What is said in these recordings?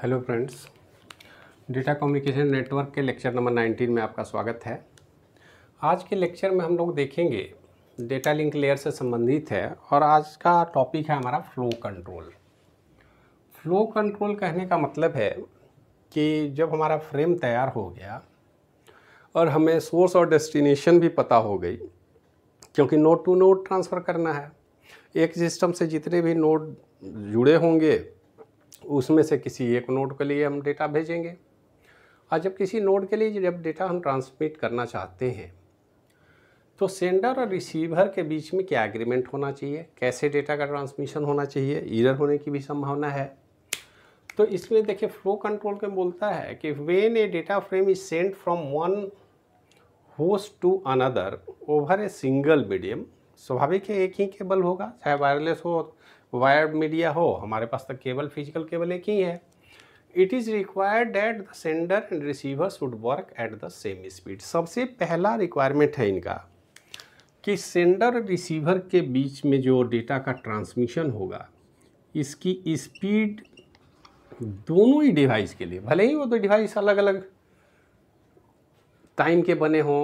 Hello friends data communication network के lecture number 19 में आपका स्वागत है आज के लेक्चर में हम लोग देखेंगे डेटा लिंक लेयर से संबंधित है और आज का टॉपिक है हमारा फ्लो कंट्रोल फ्लो कंट्रोल कहने का मतलब है कि जब हमारा फ्रेम तैयार हो गया और हमें सोर्स और डेस्टिनेशन भी पता हो गई क्योंकि नोट टू नोट ट्रांसफ़र करना है एक सिस्टम से जितने भी नोट जुड़े होंगे उसमें से किसी एक नोड के लिए हम डेटा भेजेंगे और जब किसी नोड के लिए जब डेटा हम ट्रांसमिट करना चाहते हैं तो सेंडर और रिसीवर के बीच में क्या एग्रीमेंट होना चाहिए कैसे डेटा का ट्रांसमिशन होना चाहिए ईरर होने की भी संभावना है तो इसमें देखिए फ्लो कंट्रोल के बोलता है कि when a data frame is send from one host to another over a single medium स्वाभाविक है एक ही केबल होगा चाहे वायरलेस हो वायर्ड मीडिया हो हमारे पास तो केबल फिजिकल केबल एक ही है it is required that the sender and receiver should work at the same speed सबसे पहला रिक्वायरमेंट है इनका कि सेंडर रिसीवर के बीच में जो डेटा का ट्रांसमिशन होगा इसकी स्पीड दोनों ही डिवाइस के लिए भले ही वो दो डिवाइस अलग अलग टाइम के बने हों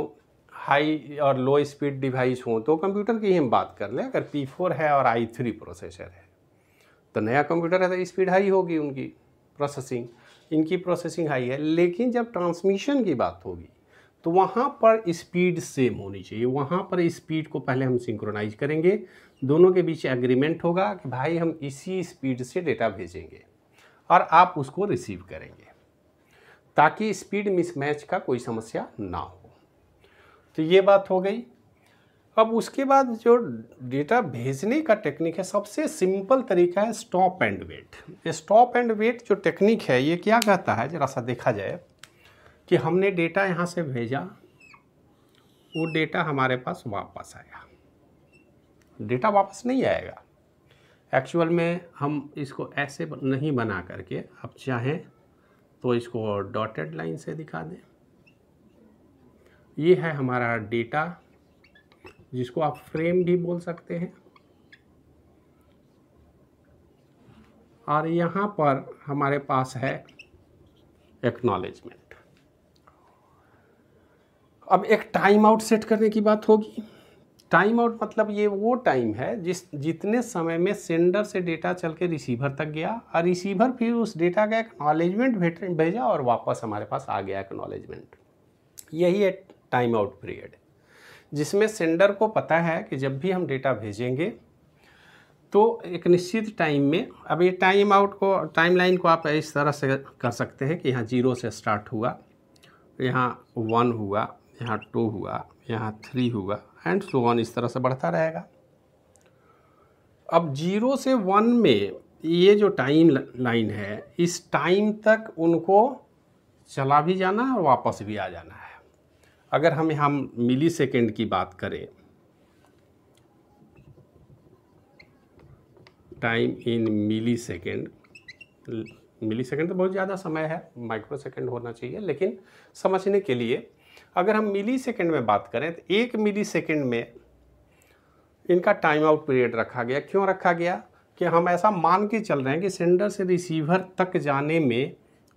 हाई और लो स्पीड डिवाइस हो तो कंप्यूटर की हम बात कर लें अगर पी फोर है और आई थ्री प्रोसेसर है तो नया कंप्यूटर है तो स्पीड हाई होगी उनकी प्रोसेसिंग इनकी प्रोसेसिंग हाई है लेकिन जब ट्रांसमिशन की बात होगी तो वहाँ पर स्पीड सेम होनी चाहिए वहाँ पर स्पीड को पहले हम सिंक्रोनाइज करेंगे दोनों के बीच एग्रीमेंट होगा कि भाई हम इसी स्पीड से डेटा भेजेंगे और आप उसको रिसीव करेंगे ताकि स्पीड मिसमैच का कोई समस्या ना हो तो ये बात हो गई अब उसके बाद जो डेटा भेजने का टेक्निक है सबसे सिंपल तरीका है stop and wait stop and wait जो टेक्निक है ये क्या कहता है ज़रा सा देखा जाए कि हमने डेटा यहाँ से भेजा वो डेटा हमारे पास वापस आया डेटा वापस नहीं आएगा एक्चुअल में हम इसको ऐसे नहीं बना करके आप चाहें तो इसको डॉटेड लाइन से दिखा दें ये है हमारा डेटा जिसको आप फ्रेम भी बोल सकते हैं और यहाँ पर हमारे पास है एक्नॉलेजमेंट अब एक टाइम आउट सेट करने की बात होगी टाइम आउट मतलब ये वो टाइम है जिस जितने समय में सेंडर से डेटा चल के रिसीवर तक गया और रिसीवर फिर उस डेटा का एक्नॉलेजमेंट भेजा और वापस हमारे पास आ गया एक्नॉलेजमेंट यही है टाइम आउट पीरियड जिसमें सेंडर को पता है कि जब भी हम डेटा भेजेंगे तो एक निश्चित टाइम में अब ये टाइम आउट को टाइम लाइन को आप इस तरह से कर सकते हैं कि यहाँ जीरो से स्टार्ट हुआ यहाँ वन हुआ यहाँ टू हुआ यहाँ थ्री हुआ एंड सो वन इस तरह से बढ़ता रहेगा अब जीरो से वन में ये जो टाइम लाइन है इस टाइम तक उनको चला भी जाना है और वापस भी आ जाना है अगर हम यहाँ मिली सेकेंड की बात करें time in millisecond millisecond तो बहुत ज़्यादा समय है माइक्रो सेकेंड होना चाहिए लेकिन समझने के लिए अगर हम मिली सेकेंड में बात करें तो एक मिली सेकेंड में इनका टाइम आउट पीरियड रखा गया क्यों रखा गया कि हम ऐसा मान के चल रहे हैं कि सेंडर से रिसीवर तक जाने में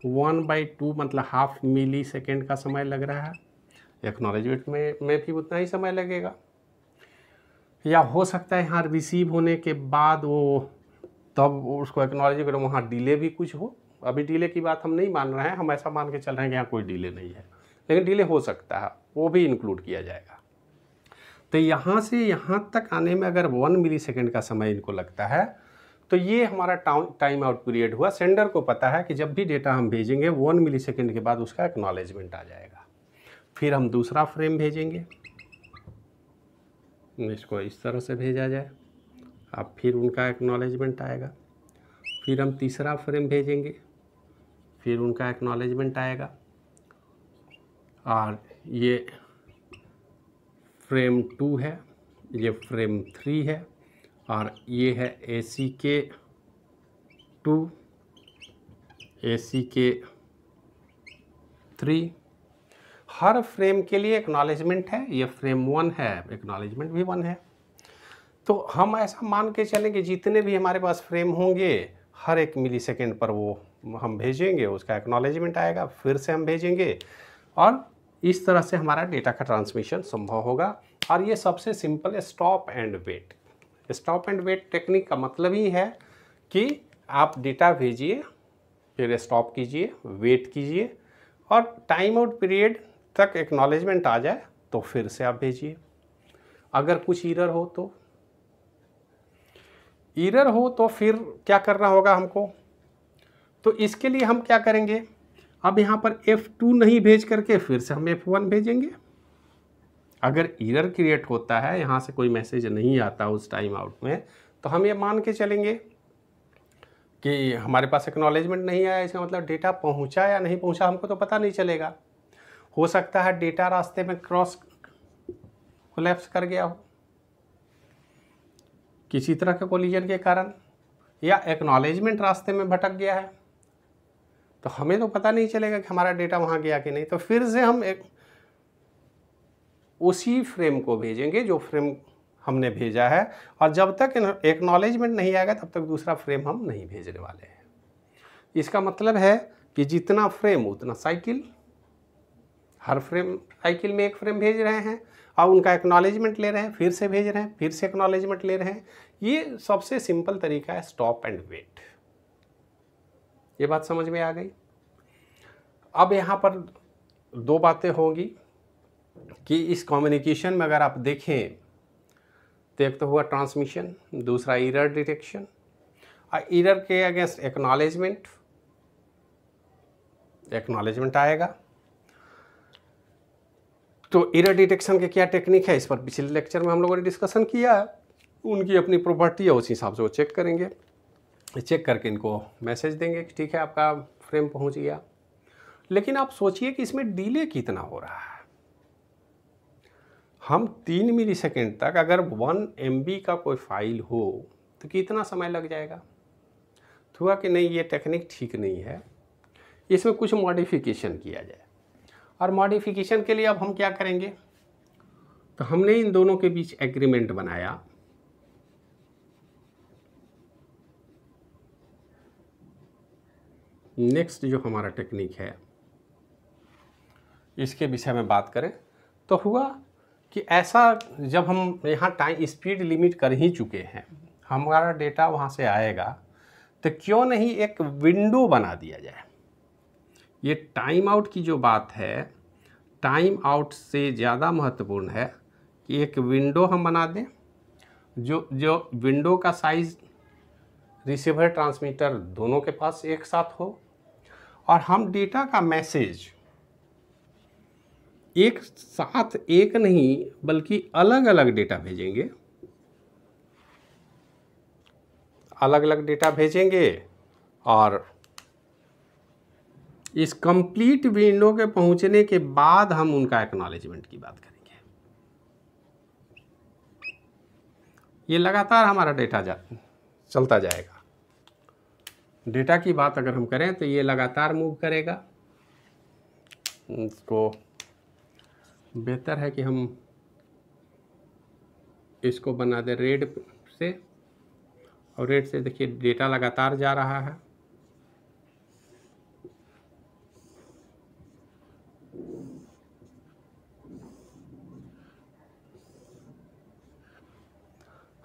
वन बाई टू मतलब हाफ मिली सेकेंड का समय लग रहा है एक्नॉलेजमेंट में में भी उतना ही समय लगेगा या हो सकता है यहाँ रिसीव होने के बाद वो तब उसको एक्नॉलेज करो वहाँ डिले भी कुछ हो अभी डिले की बात हम नहीं मान रहे हैं हम ऐसा मान के चल रहे हैं कि यहाँ कोई डिले नहीं है लेकिन डिले हो सकता है वो भी इंक्लूड किया जाएगा तो यहाँ से यहाँ तक आने में अगर वन मिली सेकेंड का समय इनको लगता है तो ये हमारा टाइम आउट पीरियड हुआ सेंडर को पता है कि जब भी डेटा हम भेजेंगे वन मिली सेकेंड के बाद उसका एक्नॉलेजमेंट आ जाएगा फिर हम दूसरा फ्रेम भेजेंगे इसको इस तरह से भेजा जाए अब फिर उनका एक्नॉलेजमेंट आएगा फिर हम तीसरा फ्रेम भेजेंगे फिर उनका एक्नॉलेजमेंट आएगा और ये फ्रेम टू है ये फ्रेम थ्री है और ये है ए सी के टू ए सी के थ्री हर फ्रेम के लिए एक्नॉलेजमेंट है ये फ्रेम वन है एक्नॉलेजमेंट भी वन है तो हम ऐसा मान के चलें कि जितने भी हमारे पास फ्रेम होंगे हर एक मिली सेकेंड पर वो हम भेजेंगे उसका एक्नॉलेजमेंट आएगा फिर से हम भेजेंगे और इस तरह से हमारा डेटा का ट्रांसमिशन संभव होगा और ये सबसे सिंपल है stop and wait stop and wait technique का मतलब ही है कि आप डेटा भेजिए फिर स्टॉप कीजिए वेट कीजिए और टाइम आउट पीरियड तक एक्नॉलेजमेंट आ जाए तो फिर से आप भेजिए अगर कुछ ईरर हो तो ईरर हो तो फिर क्या करना होगा हमको तो इसके लिए हम क्या करेंगे अब यहाँ पर F2 नहीं भेज करके फिर से हम F1 भेजेंगे अगर ईरर क्रिएट होता है यहाँ से कोई मैसेज नहीं आता उस टाइम आउट में तो हम ये मान के चलेंगे कि हमारे पास एक्नॉलेजमेंट नहीं आया इसका मतलब डेटा पहुँचा या नहीं पहुँचा हमको तो पता नहीं चलेगा हो सकता है डेटा रास्ते में क्रॉस कोलेप्स कर गया हो किसी तरह के कोलिजन के कारण या एक्नॉलेजमेंट रास्ते में भटक गया है तो हमें तो पता नहीं चलेगा कि हमारा डेटा वहाँ गया कि नहीं तो फिर से हम एक उसी फ्रेम को भेजेंगे जो फ्रेम हमने भेजा है और जब तक एक्नॉलेजमेंट नहीं आएगा तब तक दूसरा फ्रेम हम नहीं भेजने वाले हैं इसका मतलब है कि जितना फ्रेम उतना साइकिल हर फ्रेम साइकिल में एक फ्रेम भेज रहे हैं और उनका एक्नॉलेजमेंट ले रहे हैं फिर से भेज रहे हैं फिर से एक्नॉलेजमेंट ले रहे हैं ये सबसे सिंपल तरीका है स्टॉप एंड वेट ये बात समझ में आ गई अब यहाँ पर दो बातें होंगी कि इस कम्युनिकेशन में अगर आप देखें तो एक तो हुआ ट्रांसमिशन दूसरा इरर डिटेक्शन और इरर के अगेंस्ट एक्नॉलेजमेंट एक्नॉलेजमेंट आएगा तो एरर डिटेक्शन के क्या टेक्निक है इस पर पिछले लेक्चर में हम लोगों ने डिस्कशन किया है उनकी अपनी प्रॉपर्टी है उस हिसाब से वो चेक करेंगे चेक करके इनको मैसेज देंगे कि ठीक है आपका फ्रेम पहुंच गया लेकिन आप सोचिए कि इसमें डिले कितना हो रहा है हम तीन मिली सेकेंड तक अगर वन एम का कोई फाइल हो तो कितना समय लग जाएगा तो हुआ कि नहीं ये टेक्निक ठीक नहीं है इसमें कुछ मॉडिफिकेशन किया जाए और मॉडिफिकेशन के लिए अब हम क्या करेंगे तो हमने इन दोनों के बीच एग्रीमेंट बनाया नेक्स्ट जो हमारा टेक्निक है इसके विषय में बात करें तो हुआ कि ऐसा जब हम यहाँ टाइम स्पीड लिमिट कर ही चुके हैं हमारा डेटा वहाँ से आएगा तो क्यों नहीं एक विंडो बना दिया जाए ये टाइम आउट की जो बात है टाइम आउट से ज़्यादा महत्वपूर्ण है कि एक विंडो हम बना दें जो जो विंडो का साइज़ रिसीवर ट्रांसमीटर दोनों के पास एक साथ हो और हम डेटा का मैसेज एक साथ एक नहीं बल्कि अलग अलग डेटा भेजेंगे अलग अलग डेटा भेजेंगे और इस कंप्लीट विंडो के पहुंचने के बाद हम उनका एक्नॉलेजमेंट की बात करेंगे ये लगातार हमारा डेटा जा चलता जाएगा डेटा की बात अगर हम करें तो ये लगातार मूव करेगा इसको बेहतर है कि हम इसको बना दें रेड से और रेड से देखिए डेटा लगातार जा रहा है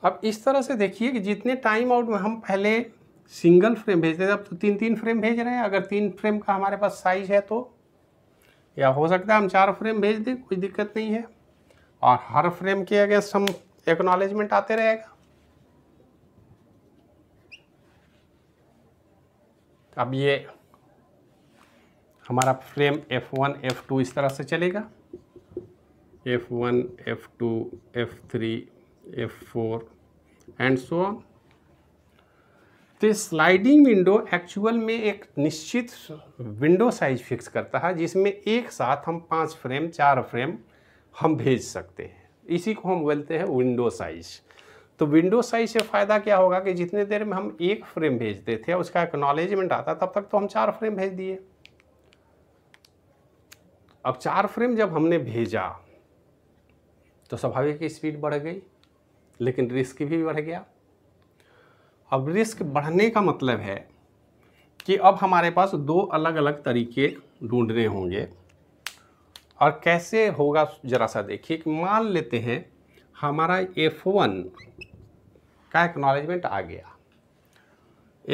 अब इस तरह से देखिए कि जितने टाइम आउट में हम पहले सिंगल फ्रेम भेजते थे अब तो तीन तीन फ्रेम भेज रहे हैं अगर तीन फ्रेम का हमारे पास साइज है तो या हो सकता है हम चार फ्रेम भेज दें कोई दिक्कत नहीं है और हर फ्रेम के अगेंस्ट हम एक्नॉलेजमेंट आते रहेगा अब ये हमारा फ्रेम F1, F2 इस तरह से चलेगा F1, F2, F3, F4 and so on. तो स्लाइडिंग विंडो एक्चुअल में एक निश्चित विंडो साइज फिक्स करता है जिसमें एक साथ हम पांच फ्रेम चार फ्रेम हम भेज सकते हैं इसी को हम बोलते हैं विंडो साइज तो विंडो साइज से फ़ायदा क्या होगा कि जितने देर में हम एक फ्रेम भेजते थे उसका एक्नॉलेजमेंट आता तब तक तो हम चार फ्रेम भेज दिए अब चार फ्रेम जब हमने भेजा तो स्वाभाविक स्पीड बढ़ गई लेकिन रिस्क भी बढ़ गया अब रिस्क बढ़ने का मतलब है कि अब हमारे पास दो अलग अलग तरीके ढूंढने होंगे और कैसे होगा ज़रा सा देखिए कि मान लेते हैं हमारा एफ वन का एक्नॉलेजमेंट आ गया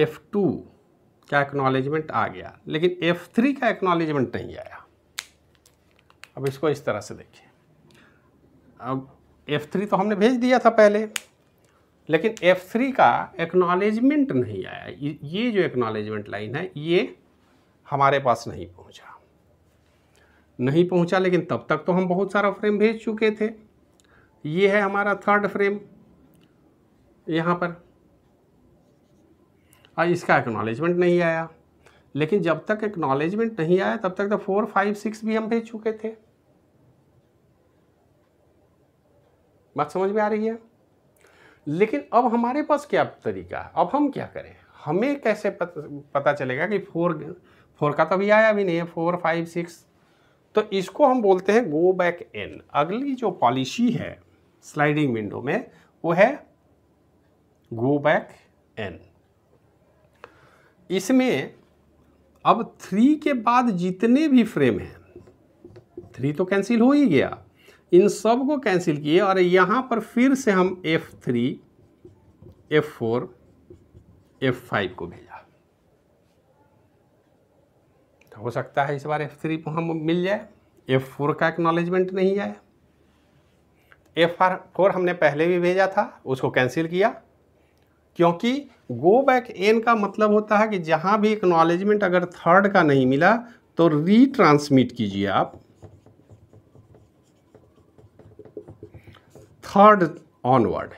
एफ टू का एक्नॉलेजमेंट आ गया लेकिन एफ थ्री का एक्नॉलेजमेंट नहीं आया अब इसको इस तरह से देखिए अब F3 तो हमने भेज दिया था पहले लेकिन F3 का एक्नॉलेजमेंट नहीं आया ये जो एक्नॉलेजमेंट लाइन है ये हमारे पास नहीं पहुंचा नहीं पहुंचा लेकिन तब तक तो हम बहुत सारा फ्रेम भेज चुके थे ये है हमारा थर्ड फ्रेम यहाँ पर और इसका एक्नॉलेजमेंट नहीं आया लेकिन जब तक एक्नॉलेजमेंट नहीं आया तब तक तो फोर फाइव सिक्स भी हम भेज चुके थे बात समझ में आ रही है लेकिन अब हमारे पास क्या तरीका है अब हम क्या करें हमें कैसे पता चलेगा कि फोर फोर का तो अभी आया भी नहीं है फोर फाइव सिक्स तो इसको हम बोलते हैं गो बैक एन अगली जो पॉलिसी है स्लाइडिंग विंडो में वो है गो बैक एन इसमें अब थ्री के बाद जितने भी फ्रेम हैं थ्री तो कैंसिल हो ही गया इन सब को कैंसिल किए और यहाँ पर फिर से हम F three F four F five को भेजा तो हो सकता है इस बार एफ़ थ्री हम मिल जाए एफ़ फोर का एक्नॉलेजमेंट नहीं आया एफ आर फोर हमने पहले भी भेजा था उसको कैंसिल किया क्योंकि गो बैक एन का मतलब होता है कि जहाँ भी एक्नॉलेजमेंट अगर थर्ड का नहीं मिला तो रीट्रांसमिट कीजिए आप थर्ड ऑनवर्ड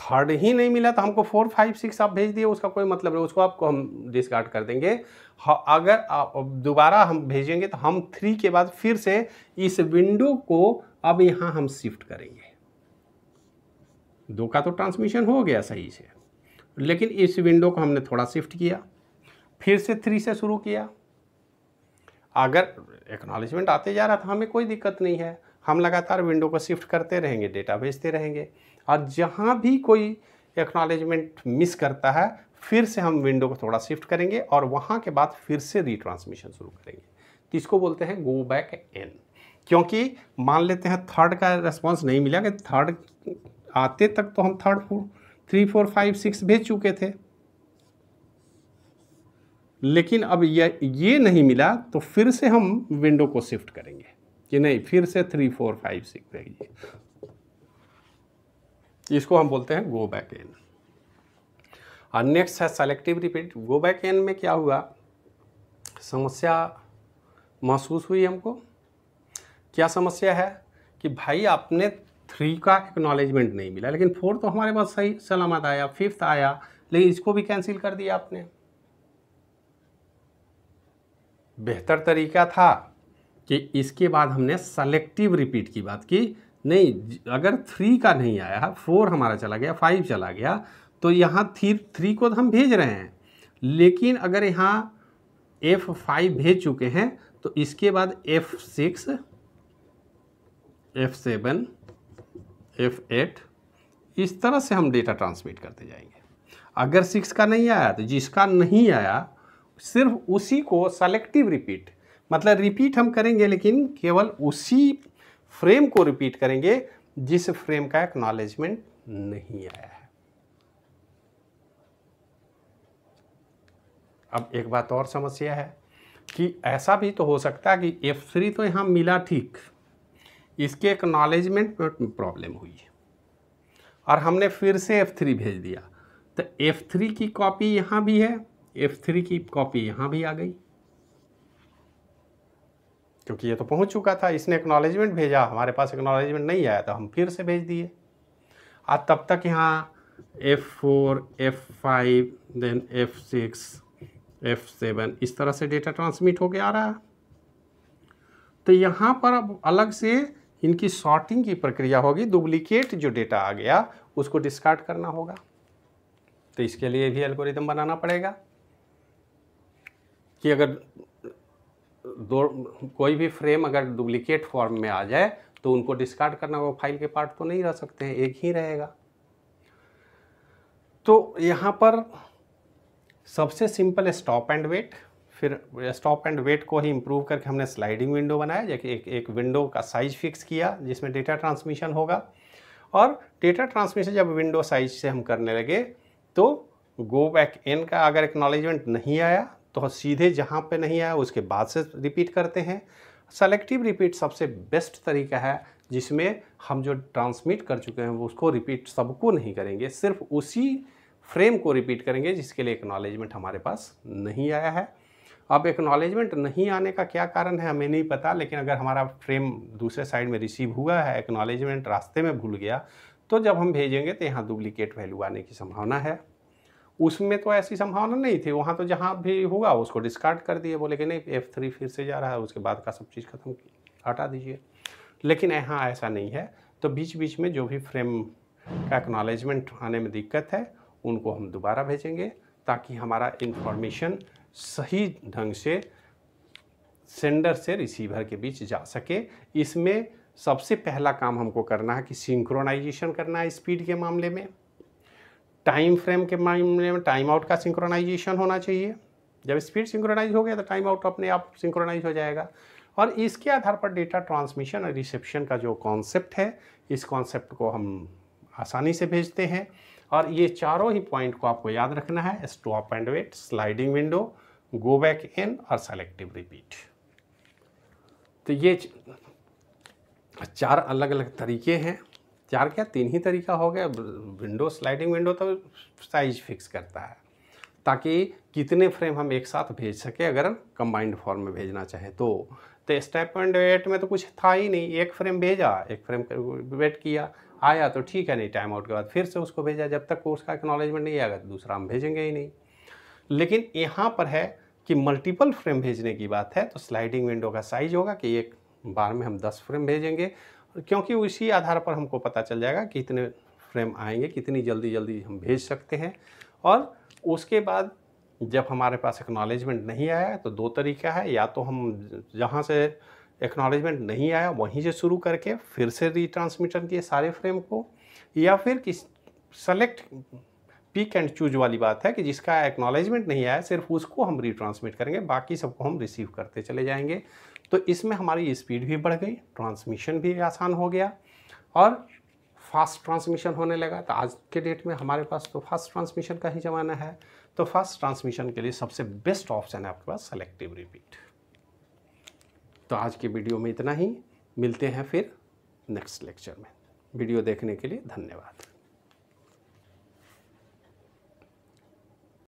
थर्ड ही नहीं मिला तो हमको फोर फाइव सिक्स आप भेज दिए उसका कोई मतलब नहीं उसको आपको हम डिस्कार्ड कर देंगे अगर आप दोबारा हम भेजेंगे तो हम थ्री के बाद फिर से इस विंडो को अब यहाँ हम शिफ्ट करेंगे दो का तो ट्रांसमिशन हो गया सही से लेकिन इस विंडो को हमने थोड़ा शिफ्ट किया फिर से थ्री से शुरू किया अगर एक्नॉलेजमेंट आते जा रहा था हमें कोई दिक्कत नहीं है हम लगातार विंडो को शिफ्ट करते रहेंगे डेटा भेजते रहेंगे और जहाँ भी कोई एक्नॉलेजमेंट मिस करता है फिर से हम विंडो को थोड़ा शिफ्ट करेंगे और वहाँ के बाद फिर से रिट्रांसमिशन शुरू करेंगे तो इसको बोलते हैं गो बैक एन क्योंकि मान लेते हैं थर्ड का रेस्पॉन्स नहीं मिला कि थर्ड आते तक तो हम third four three four five six भेज चुके थे लेकिन अब यह ये नहीं मिला तो फिर से हम विंडो को शिफ्ट करेंगे कि नहीं फिर से थ्री फोर फाइव सिक्स रहिए इसको हम बोलते हैं गो बैक एन और नेक्स्ट है selective repeat go back N में क्या हुआ समस्या महसूस हुई हमको क्या समस्या है कि भाई आपने थ्री का एक्नॉलेजमेंट नहीं मिला लेकिन फोर तो हमारे पास सही सलामत आया फिफ्थ आया लेकिन इसको भी कैंसिल कर दिया आपने बेहतर तरीका था कि इसके बाद हमने सेलेक्टिव रिपीट की बात की नहीं अगर थ्री का नहीं आया फोर हमारा चला गया फाइव चला गया तो यहाँ थ्री थ्री को हम भेज रहे हैं लेकिन अगर यहाँ एफ फाइव भेज चुके हैं तो इसके बाद F six F seven F eight इस तरह से हम डेटा ट्रांसमिट करते जाएंगे अगर सिक्स का नहीं आया तो जिसका नहीं आया सिर्फ उसी को सेलेक्टिव रिपीट मतलब रिपीट हम करेंगे लेकिन केवल उसी फ्रेम को रिपीट करेंगे जिस फ्रेम का एक्नॉलेजमेंट नहीं आया है अब एक बात और समस्या है कि ऐसा भी तो हो सकता है कि एफ थ्री तो यहाँ मिला ठीक इसके एक्नॉलेजमेंट में प्रॉब्लम हुई है और हमने फिर से एफ थ्री भेज दिया तो एफ थ्री की कॉपी यहाँ भी है एफ थ्री की कॉपी यहाँ भी आ गई क्योंकि ये तो पहुँच चुका था इसने एक्नॉलेजमेंट भेजा हमारे पास एक्नॉलेजमेंट नहीं आया तो हम फिर से भेज दिए आज तब तक यहाँ F four F five then F six F seven इस तरह से डेटा ट्रांसमिट होके आ रहा है तो यहाँ पर अब अलग से इनकी सॉर्टिंग की प्रक्रिया होगी डुप्लीकेट जो डेटा आ गया उसको डिस्कार्ड करना होगा तो इसके लिए भी एल्गोरिदम बनाना पड़ेगा कि अगर दो कोई भी फ्रेम अगर डुप्लीकेट फॉर्म में आ जाए तो उनको डिस्कार्ड करना वो फाइल के पार्ट तो नहीं रह सकते हैं एक ही रहेगा तो यहाँ पर सबसे सिंपल स्टॉप एंड वेट फिर स्टॉप एंड वेट को ही इम्प्रूव करके हमने स्लाइडिंग विंडो बनाया जैसे एक एक विंडो का साइज फिक्स किया जिसमें डेटा ट्रांसमिशन होगा और डेटा ट्रांसमिशन जब विंडो साइज से हम करने लगे तो गो बैक एन का अगर एक्नॉलेजमेंट नहीं आया तो सीधे जहाँ पे नहीं आया उसके बाद से रिपीट करते हैं सेलेक्टिव रिपीट सबसे बेस्ट तरीका है जिसमें हम जो ट्रांसमिट कर चुके हैं वो उसको रिपीट सबको नहीं करेंगे सिर्फ उसी फ्रेम को रिपीट करेंगे जिसके लिए एक्नॉलेजमेंट हमारे पास नहीं आया है अब एक्नॉलेजमेंट नहीं आने का क्या कारण है हमें नहीं पता लेकिन अगर हमारा फ्रेम दूसरे साइड में रिसीव हुआ है एक्नॉलेजमेंट रास्ते में भूल गया तो जब हम भेजेंगे तो यहाँ डुप्लीकेट वैल्यू आने की संभावना है उसमें तो ऐसी संभावना नहीं थी वहाँ तो जहाँ भी होगा उसको डिस्कार्ड कर दिए बोले कि नहीं एफ थ्री फिर से जा रहा है उसके बाद का सब चीज़ खत्म हटा दीजिए लेकिन यहाँ ऐसा नहीं है तो बीच बीच में जो भी फ्रेम का एक्नॉलेजमेंट आने में दिक्कत है उनको हम दोबारा भेजेंगे ताकि हमारा इन्फॉर्मेशन सही ढंग से सेंडर से रिसीवर के बीच जा सके इसमें सबसे पहला काम हमको करना है कि सिंक्रोनाइजेशन करना है स्पीड के मामले में टाइम फ्रेम के मामले में टाइम आउट का सिंक्रोनाइजेशन होना चाहिए जब स्पीड सिंक्रोनाइज हो गया तो टाइम आउट अपने आप सिंक्रोनाइज हो जाएगा और इसके आधार पर डेटा ट्रांसमिशन और रिसेप्शन का जो कॉन्सेप्ट है इस कॉन्सेप्ट को हम आसानी से भेजते हैं और ये चारों ही पॉइंट को आपको याद रखना है stop and wait sliding window go back N और सेलेक्टिव रिपीट तो ये चार अलग अलग तरीके हैं चार क्या तीन ही तरीका हो गया विंडो स्लाइडिंग विंडो तो साइज फिक्स करता है ताकि कितने फ्रेम हम एक साथ भेज सके अगर कंबाइंड फॉर्म में भेजना चाहे तो तो स्टेप एंड वेट में तो कुछ था ही नहीं एक फ्रेम भेजा एक फ्रेम वेट किया आया तो ठीक है नहीं टाइम आउट के बाद फिर से उसको भेजा जब तक कोर्स का एक्नॉलेजमेंट नहीं आएगा तो दूसरा हम भेजेंगे ही नहीं लेकिन यहाँ पर है कि मल्टीपल फ्रेम भेजने की बात है तो स्लाइडिंग विंडो का साइज होगा कि एक बार में हम दस फ्रेम भेजेंगे क्योंकि उसी आधार पर हमको पता चल जाएगा कि इतने फ्रेम आएंगे कितनी जल्दी जल्दी हम भेज सकते हैं और उसके बाद जब हमारे पास एक्नॉलेजमेंट नहीं आया तो दो तरीका है या तो हम जहाँ से एक्नॉलेजमेंट नहीं आया वहीं से शुरू करके फिर से रिट्रांसमिटर किए सारे फ्रेम को या फिर किस सेलेक्ट पिक एंड चूज वाली बात है कि जिसका एक्नॉलेजमेंट नहीं आया सिर्फ उसको हम रिट्रांसमिट करेंगे बाकी सबको हम रिसीव करते चले जाएंगे तो इसमें हमारी स्पीड भी बढ़ गई ट्रांसमिशन भी आसान हो गया और फास्ट ट्रांसमिशन होने लगा तो आज के डेट में हमारे पास तो फास्ट ट्रांसमिशन का ही ज़माना है तो फास्ट ट्रांसमिशन के लिए सबसे बेस्ट ऑप्शन है आपके पास सेलेक्टिव रिपीट तो आज के वीडियो में इतना ही मिलते हैं फिर नेक्स्ट लेक्चर में वीडियो देखने के लिए धन्यवाद